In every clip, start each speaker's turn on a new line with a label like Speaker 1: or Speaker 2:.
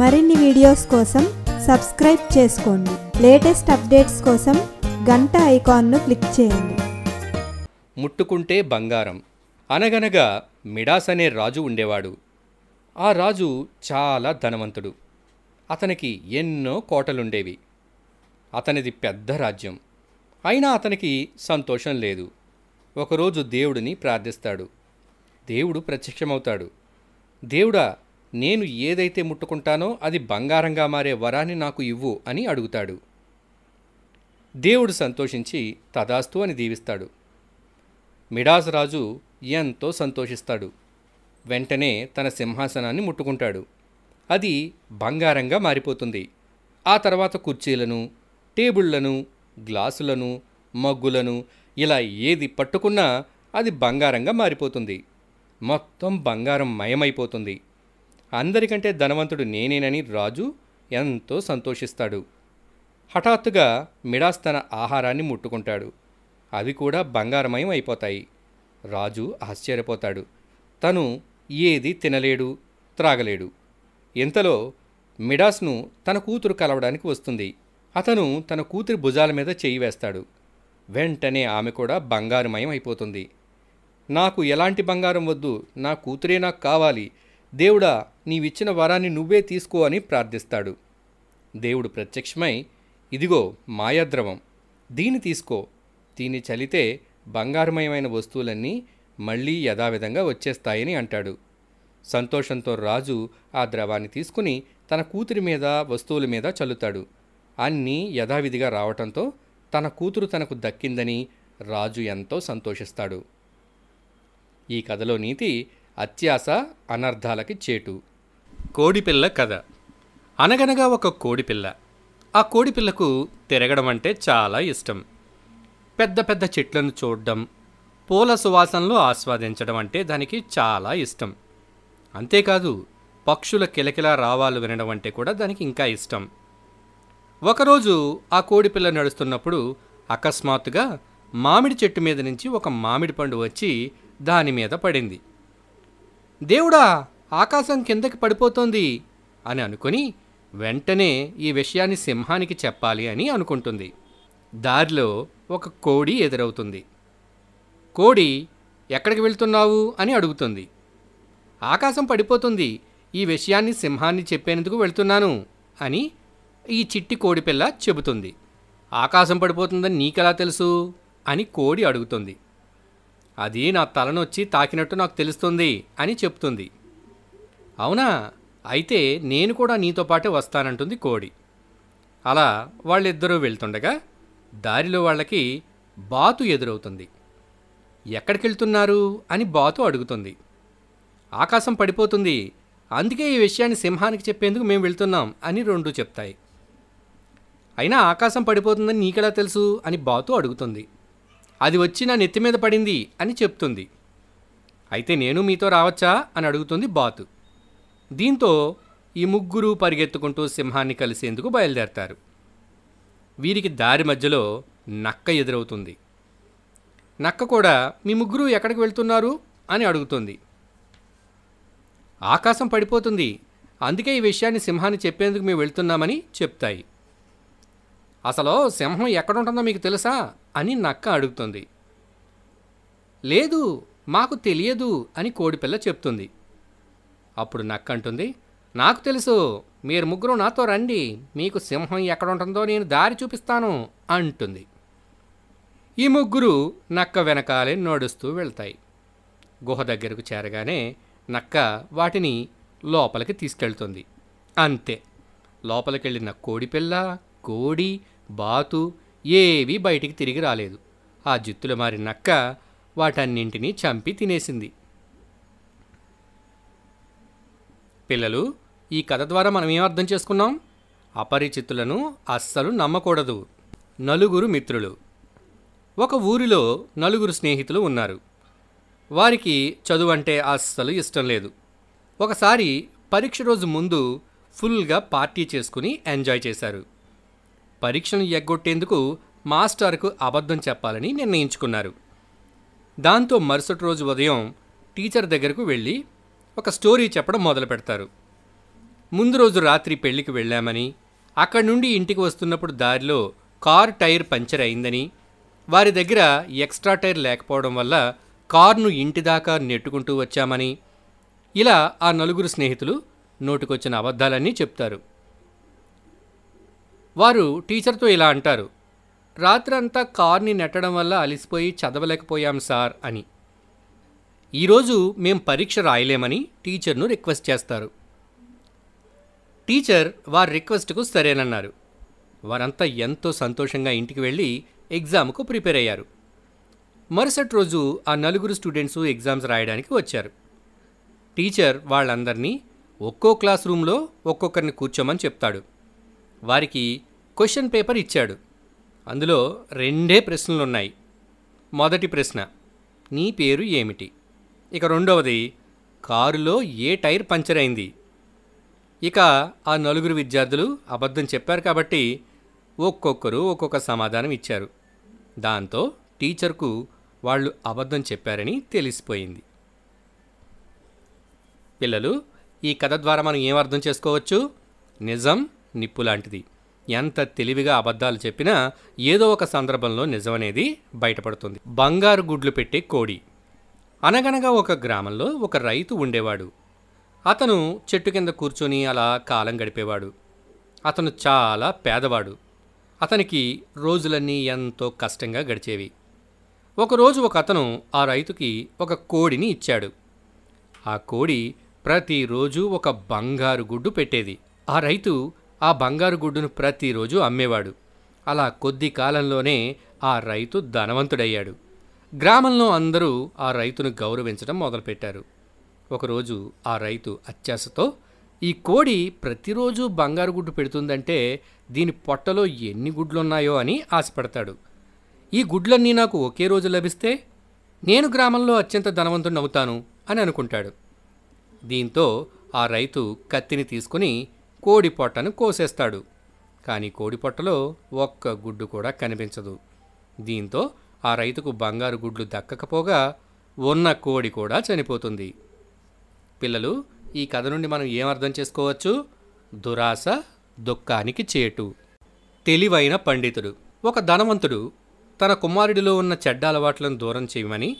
Speaker 1: మరిన్ని వీడియోస్ కోసం సబ్స్క్రైబ్ చేసుకోండి లేటెస్ట్ అప్డేట్స్ కోసం గంట ఐకాన్ను క్లిక్ చేయండి ముట్టుకుంటే బంగారం అనగనగా మిడాస్ అనే రాజు ఉండేవాడు ఆ రాజు చాలా ధనవంతుడు అతనికి ఎన్నో కోటలుండేవి అతనిది పెద్ద రాజ్యం అయినా అతనికి సంతోషం లేదు ఒకరోజు దేవుడిని ప్రార్థిస్తాడు దేవుడు ప్రత్యక్షమవుతాడు దేవుడా నేను ఏదైతే ముట్టుకుంటానో అది బంగారంగా మారే వరాన్ని నాకు ఇవ్వు అని అడుగుతాడు దేవుడు సంతోషించి తదాస్తు అని దీవిస్తాడు మిడాస్ రాజు ఎంతో సంతోషిస్తాడు వెంటనే తన సింహాసనాన్ని ముట్టుకుంటాడు అది బంగారంగా మారిపోతుంది ఆ తర్వాత కుర్చీలను టేబుళ్లను గ్లాసులను మగ్గులను ఇలా ఏది పట్టుకున్నా అది బంగారంగా మారిపోతుంది మొత్తం బంగారం మయమైపోతుంది అందరికంటే ధనవంతుడు నేనేనని రాజు ఎంతో సంతోషిస్తాడు హఠాత్తుగా మిడాస్ తన ఆహారాన్ని ముట్టుకుంటాడు అవి కూడా బంగారమయం అయిపోతాయి రాజు ఆశ్చర్యపోతాడు తను ఏది తినలేడు త్రాగలేడు ఇంతలో మిడాస్ను తన కూతురు కలవడానికి వస్తుంది అతను తన కూతురి భుజాల మీద చేయి వేస్తాడు వెంటనే ఆమె కూడా బంగారుమయం అయిపోతుంది నాకు ఎలాంటి బంగారం వద్దు నా కూతురే నాకు కావాలి దేవుడా నీవిచ్చిన వరాన్ని నువ్వే తీసుకో అని ప్రార్థిస్తాడు దేవుడు ప్రత్యక్షమై ఇదిగో మాయాద్రవం దీని తీసుకో దీన్ని చలితే బంగారమయమైన వస్తువులన్నీ మళ్ళీ యథావిధంగా వచ్చేస్తాయని అంటాడు సంతోషంతో రాజు ఆ ద్రవాన్ని తీసుకుని తన కూతురి మీద వస్తువుల మీద చల్లుతాడు అన్నీ యథావిధిగా రావటంతో తన కూతురు తనకు దక్కిందని రాజు ఎంతో సంతోషిస్తాడు ఈ కథలో నీతి అత్యాస అనర్థాలకి చేటు కోడిపిల్ల కథ అనగనగా ఒక కోడిపిల్ల ఆ కోడిపిల్లకు తిరగడం అంటే చాలా ఇష్టం పెద్ద పెద్ద చెట్లను చూడడం పూల సువాసనలు ఆస్వాదించడం అంటే దానికి చాలా ఇష్టం అంతేకాదు పక్షుల కిలకిల రావాలు వినడం అంటే కూడా దానికి ఇంకా ఇష్టం ఒకరోజు ఆ కోడిపిల్ల నడుస్తున్నప్పుడు అకస్మాత్తుగా మామిడి చెట్టు మీద నుంచి ఒక మామిడి పండు వచ్చి దాని మీద పడింది దేవుడా ఆకాశం కిందకి పడిపోతోంది అని అనుకుని వెంటనే ఈ విషయాన్ని సింహానికి చెప్పాలి అని అనుకుంటుంది దారిలో ఒక కోడి ఎదురవుతుంది కోడి ఎక్కడికి వెళ్తున్నావు అని అడుగుతుంది ఆకాశం పడిపోతుంది ఈ విషయాన్ని సింహాన్ని చెప్పేందుకు వెళ్తున్నాను అని ఈ చిట్టి కోడి పిల్ల చెబుతుంది ఆకాశం పడిపోతుందని నీకెలా తెలుసు అని కోడి అడుగుతుంది అది నా తలనొచ్చి తాకినట్టు నాకు తెలుస్తుంది అని చెప్తుంది అవునా అయితే నేను కూడా నీతో పాటే వస్తానంటుంది కోడి అలా వాళ్ళిద్దరూ వెళ్తుండగా దారిలో వాళ్ళకి బాతు ఎదురవుతుంది ఎక్కడికి వెళ్తున్నారు అని బాతు అడుగుతుంది ఆకాశం పడిపోతుంది అందుకే ఈ విషయాన్ని సింహానికి చెప్పేందుకు మేము వెళ్తున్నాం అని రెండు చెప్తాయి అయినా ఆకాశం పడిపోతుందని నీకెలా తెలుసు అని బాతు అడుగుతుంది అది వచ్చి నా నెత్తి మీద పడింది అని చెప్తుంది అయితే నేను మీతో రావచ్చా అని అడుగుతుంది బాతు దీంతో ఈ ముగ్గురు పరిగెత్తుకుంటూ సింహాన్ని కలిసేందుకు బయలుదేరతారు వీరికి దారి మధ్యలో నక్క ఎదురవుతుంది నక్క కూడా మీ ముగ్గురు ఎక్కడికి వెళ్తున్నారు అని అడుగుతుంది ఆకాశం పడిపోతుంది అందుకే ఈ విషయాన్ని సింహాన్ని చెప్పేందుకు మేము వెళ్తున్నామని చెప్తాయి అసలు సింహం ఎక్కడుంటుందో మీకు తెలుసా అని నక్క అడుగుతుంది లేదు మాకు తెలియదు అని కోడిపిల్ల చెప్తుంది అప్పుడు నక్క అంటుంది నాకు తెలుసు మీరు ముగ్గురు నాతో రండి మీకు సింహం ఎక్కడుంటుందో నేను దారి చూపిస్తాను అంటుంది ఈ ముగ్గురు నక్క వెనకాలే నడుస్తూ వెళ్తాయి గుహ దగ్గరకు చేరగానే నక్క వాటిని లోపలికి తీసుకెళ్తుంది అంతే లోపలికెళ్ళిన కోడిపిల్ల కోడి బాతు ఏవీ బయటికి తిరిగి రాలేదు ఆ జిత్తులు మారి నక్క వాటన్నింటినీ చంపి తినేసింది పిల్లలు ఈ కథ ద్వారా మనం ఏం అర్థం చేసుకున్నాం అపరిచితులను అస్సలు నమ్మకూడదు నలుగురు మిత్రులు ఒక ఊరిలో నలుగురు స్నేహితులు ఉన్నారు వారికి చదువు అంటే అస్సలు ఇష్టం లేదు ఒకసారి పరీక్ష రోజు ముందు ఫుల్గా పార్టీ చేసుకుని ఎంజాయ్ చేశారు పరీక్షను ఎగ్గొట్టేందుకు మాస్టర్కు అబద్ధం చెప్పాలని నిర్ణయించుకున్నారు దాంతో మరుసటి రోజు ఉదయం టీచర్ దగ్గరకు వెళ్ళి ఒక స్టోరీ చెప్పడం మొదలు పెడతారు ముందు రోజు రాత్రి పెళ్లికి వెళ్ళామని అక్కడి నుండి ఇంటికి వస్తున్నప్పుడు దారిలో కార్ టైర్ పంచర్ అయిందని వారి దగ్గర ఎక్స్ట్రా టైర్ లేకపోవడం వల్ల కార్ను ఇంటి దాకా నెట్టుకుంటూ వచ్చామని ఇలా ఆ నలుగురు స్నేహితులు నోటికొచ్చిన అబద్ధాలన్నీ చెప్తారు వారు టీచర్తో ఇలా అంటారు రాత్రంతా కార్ని నెట్టడం వల్ల అలిసిపోయి చదవలేకపోయాం సార్ అని ఈరోజు మేం పరీక్ష రాయలేమని టీచర్ను రిక్వెస్ట్ చేస్తారు టీచర్ వారి రిక్వెస్ట్కు సరేనన్నారు వారంతా ఎంతో సంతోషంగా ఇంటికి వెళ్ళి ఎగ్జామ్కు ప్రిపేర్ అయ్యారు మరుసటి రోజు ఆ నలుగురు స్టూడెంట్స్ ఎగ్జామ్స్ రాయడానికి వచ్చారు టీచర్ వాళ్ళందరినీ ఒక్కో క్లాస్ రూమ్లో ఒక్కొక్కరిని కూర్చోమని చెప్తాడు వారికి క్వశ్చన్ పేపర్ ఇచ్చాడు అందులో రెండే ప్రశ్నలున్నాయి మొదటి ప్రశ్న నీ పేరు ఏమిటి ఇక రెండవది కారులో ఏ టైర్ పంచర్ అయింది ఇక ఆ నలుగురు విద్యార్థులు అబద్ధం చెప్పారు కాబట్టి ఒక్కొక్కరు ఒక్కొక్క సమాధానం ఇచ్చారు దాంతో టీచర్కు వాళ్ళు అబద్ధం చెప్పారని తెలిసిపోయింది పిల్లలు ఈ కథ ద్వారా మనం ఏం అర్థం చేసుకోవచ్చు నిజం నిప్పు లాంటిది ఎంత తెలివిగా అబద్ధాలు చెప్పినా ఏదో ఒక సందర్భంలో నిజమనేది బయటపడుతుంది బంగారు గుడ్లు పెట్టే కోడి అనగనగా ఒక గ్రామంలో ఒక రైతు ఉండేవాడు అతను చెట్టు కింద కూర్చొని అలా కాలం గడిపేవాడు అతను చాలా పేదవాడు అతనికి రోజులన్నీ ఎంతో కష్టంగా గడిచేవి ఒకరోజు ఒక అతను ఆ రైతుకి ఒక కోడిని ఇచ్చాడు ఆ కోడి ప్రతిరోజు ఒక బంగారు గుడ్డు పెట్టేది ఆ రైతు ఆ బంగారు గుడ్డును ప్రతిరోజు అమ్మేవాడు అలా కొద్ది కాలంలోనే ఆ రైతు ధనవంతుడయ్యాడు గ్రామంలో అందరూ ఆ రైతును గౌరవించడం మొదలుపెట్టారు ఒకరోజు ఆ రైతు అత్యాశతో ఈ కోడి ప్రతిరోజు బంగారు గుడ్డు పెడుతుందంటే దీని పొట్టలో ఎన్ని గుడ్లున్నాయో అని ఆశపడతాడు ఈ గుడ్లన్నీ నాకు ఒకే రోజు లభిస్తే నేను గ్రామంలో అత్యంత ధనవంతుడు అవుతాను అని అనుకుంటాడు దీంతో ఆ రైతు కత్తిని తీసుకుని కోడి పొట్టను కోసేస్తాడు కానీ కోడి పొట్టలో ఒక్క గుడ్డు కూడా కనిపించదు దీంతో ఆ రైతుకు బంగారు గుడ్లు దక్కకపోగా ఉన్న కోడి కూడా చనిపోతుంది పిల్లలు ఈ కథ నుండి మనం ఏమర్థం చేసుకోవచ్చు దురాశ దుఃఖానికి చేటు తెలివైన పండితుడు ఒక ధనవంతుడు తన కుమారుడిలో ఉన్న చెడ్డ అలవాట్లను దూరం చేయమని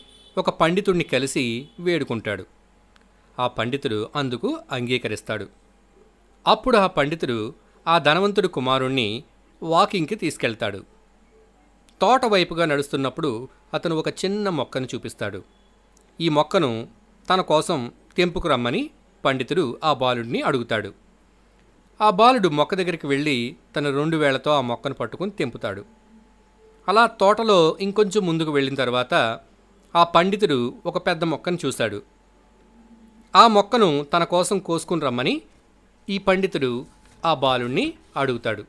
Speaker 1: ఒక పండితుడిని కలిసి వేడుకుంటాడు ఆ పండితుడు అందుకు అంగీకరిస్తాడు అప్పుడు ఆ పండితుడు ఆ ధనవంతుడి కుమారుణ్ణి వాకింగ్కి తీసుకెళ్తాడు తోట వైపుగా నడుస్తున్నప్పుడు అతను ఒక చిన్న మొక్కను చూపిస్తాడు ఈ మొక్కను తన కోసం తెంపుకు రమ్మని పండితుడు ఆ బాలుడిని అడుగుతాడు ఆ బాలుడు మొక్క దగ్గరికి వెళ్ళి తన రెండు వేళ్లతో ఆ మొక్కను పట్టుకుని తెంపుతాడు అలా తోటలో ఇంకొంచెం ముందుకు వెళ్ళిన తర్వాత ఆ పండితుడు ఒక పెద్ద మొక్కను చూశాడు ఆ మొక్కను తన కోసం కోసుకుని రమ్మని ఈ పండితుడు ఆ బాలుణ్ణి అడుగుతాడు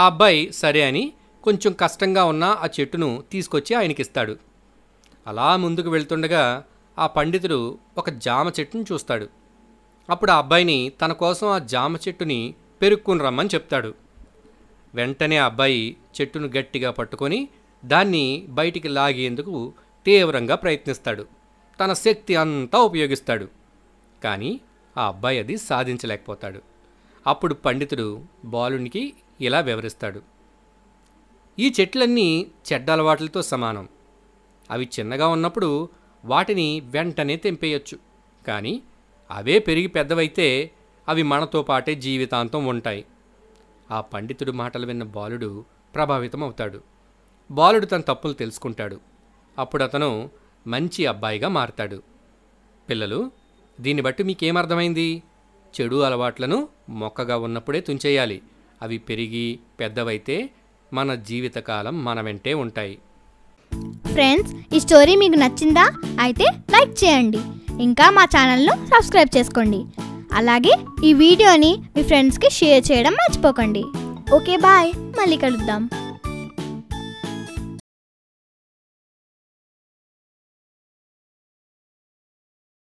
Speaker 1: ఆ అబ్బాయి సరే అని కొంచెం కష్టంగా ఉన్న ఆ చెట్టును తీసుకొచ్చి ఆయనకిస్తాడు అలా ముందుకు వెళ్తుండగా ఆ పండితుడు ఒక జామ చెట్టును చూస్తాడు అప్పుడు ఆ అబ్బాయిని తన కోసం ఆ జామ చెట్టుని పెరుక్కుని రమ్మని చెప్తాడు వెంటనే ఆ అబ్బాయి చెట్టును గట్టిగా పట్టుకొని దాన్ని బయటికి లాగేందుకు తీవ్రంగా ప్రయత్నిస్తాడు తన శక్తి అంతా ఉపయోగిస్తాడు కానీ ఆ అబ్బాయి అది సాధించలేకపోతాడు అప్పుడు పండితుడు బాలునికి ఇలా వివరిస్తాడు ఈ చెట్లన్నీ చెడ్డ అలవాట్లతో సమానం అవి చిన్నగా ఉన్నప్పుడు వాటిని వెంటనే తెంపేయచ్చు కానీ అవే పెరిగి పెద్దవైతే అవి మనతో పాటే జీవితాంతం ఉంటాయి ఆ పండితుడు మాటలు విన్న బాలుడు ప్రభావితం అవుతాడు బాలుడు తన తప్పులు తెలుసుకుంటాడు అప్పుడు అతను మంచి అబ్బాయిగా మారతాడు పిల్లలు దీన్ని బట్టి మీకేమర్థమైంది చెడు అలవాట్లను మొక్కగా ఉన్నప్పుడే తుంచేయాలి అవి పెరిగి పెద్దవైతే మన జీవితకాలం మన వెంటే ఉంటాయి ఫ్రెండ్స్ ఈ స్టోరీ మీకు నచ్చిందా అయితే లైక్ చేయండి ఇంకా మా ఛానల్ను సబ్స్క్రైబ్ చేసుకోండి అలాగే ఈ వీడియోని మీ ఫ్రెండ్స్కి షేర్ చేయడం మర్చిపోకండి ఓకే బాయ్ మళ్ళీ కలుద్దాం